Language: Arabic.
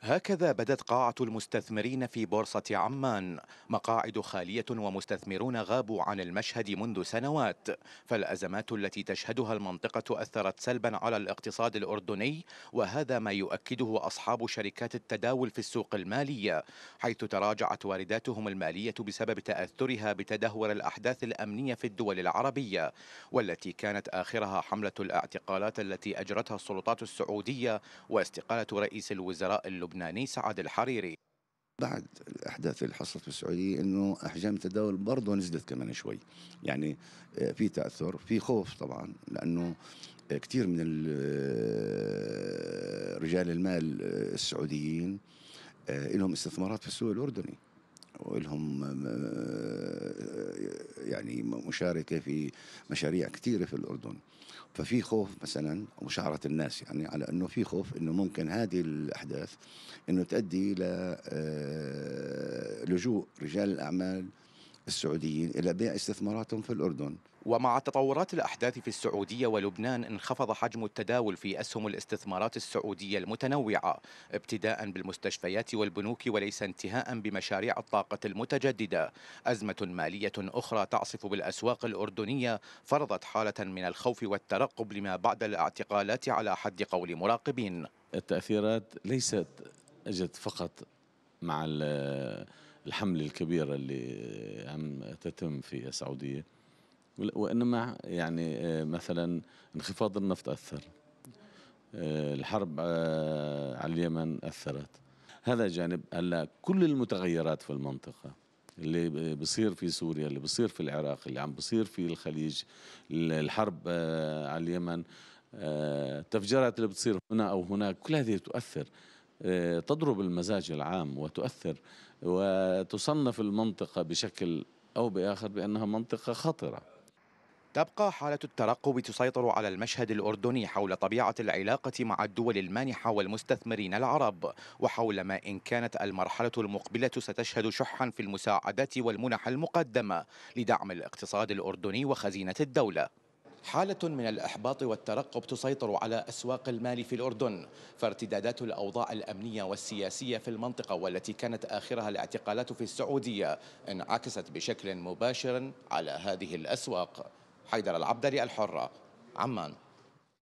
هكذا بدت قاعة المستثمرين في بورصة عمان مقاعد خالية ومستثمرون غابوا عن المشهد منذ سنوات فالأزمات التي تشهدها المنطقة أثرت سلبا على الاقتصاد الأردني وهذا ما يؤكده أصحاب شركات التداول في السوق المالية حيث تراجعت وارداتهم المالية بسبب تأثرها بتدهور الأحداث الأمنية في الدول العربية والتي كانت آخرها حملة الاعتقالات التي أجرتها السلطات السعودية واستقالة رئيس الوزراء اللبناني اللبناني سعد الحريري بعد الاحداث اللي حصلت في السعوديه انه احجام التداول برضه نزلت كمان شوي يعني آه، في تاثر في خوف طبعا لانه كثير من آه، رجال المال آه، السعوديين لهم استثمارات في السوق الاردني ولهم يعني مشاركه في مشاريع كثيره في الاردن ففي خوف مثلا مشاعرة الناس يعني على انه في خوف انه ممكن هذه الاحداث انه تؤدي الى آه، لجوء رجال الاعمال السعوديين إلى بيع استثماراتهم في الأردن ومع تطورات الأحداث في السعودية ولبنان انخفض حجم التداول في أسهم الاستثمارات السعودية المتنوعة ابتداء بالمستشفيات والبنوك وليس انتهاء بمشاريع الطاقة المتجددة أزمة مالية أخرى تعصف بالأسواق الأردنية فرضت حالة من الخوف والترقب لما بعد الاعتقالات على حد قول مراقبين التأثيرات ليست أجت فقط مع الحملة الكبيرة اللي عم تتم في السعودية وإنما يعني آه، مثلا انخفاض النفط أثر آه، الحرب آه، على اليمن أثرت هذا جانب هلا كل المتغيرات في المنطقة اللي بصير في سوريا اللي بصير في العراق اللي عم بصير في الخليج الحرب على اليمن التفجيرات اللي بتصير هنا أو هناك كل هذه تؤثر آه، تضرب المزاج العام وتؤثر وتصنف المنطقة بشكل أو بآخر بأنها منطقة خطرة تبقى حالة الترقب تسيطر على المشهد الأردني حول طبيعة العلاقة مع الدول المانحة والمستثمرين العرب وحول ما إن كانت المرحلة المقبلة ستشهد شحا في المساعدات والمنح المقدمة لدعم الاقتصاد الأردني وخزينة الدولة حالة من الإحباط والترقب تسيطر على أسواق المال في الأردن فارتدادات الأوضاع الأمنية والسياسية في المنطقة والتي كانت آخرها الاعتقالات في السعودية انعكست بشكل مباشر على هذه الأسواق حيدر العبدري الحرة عمان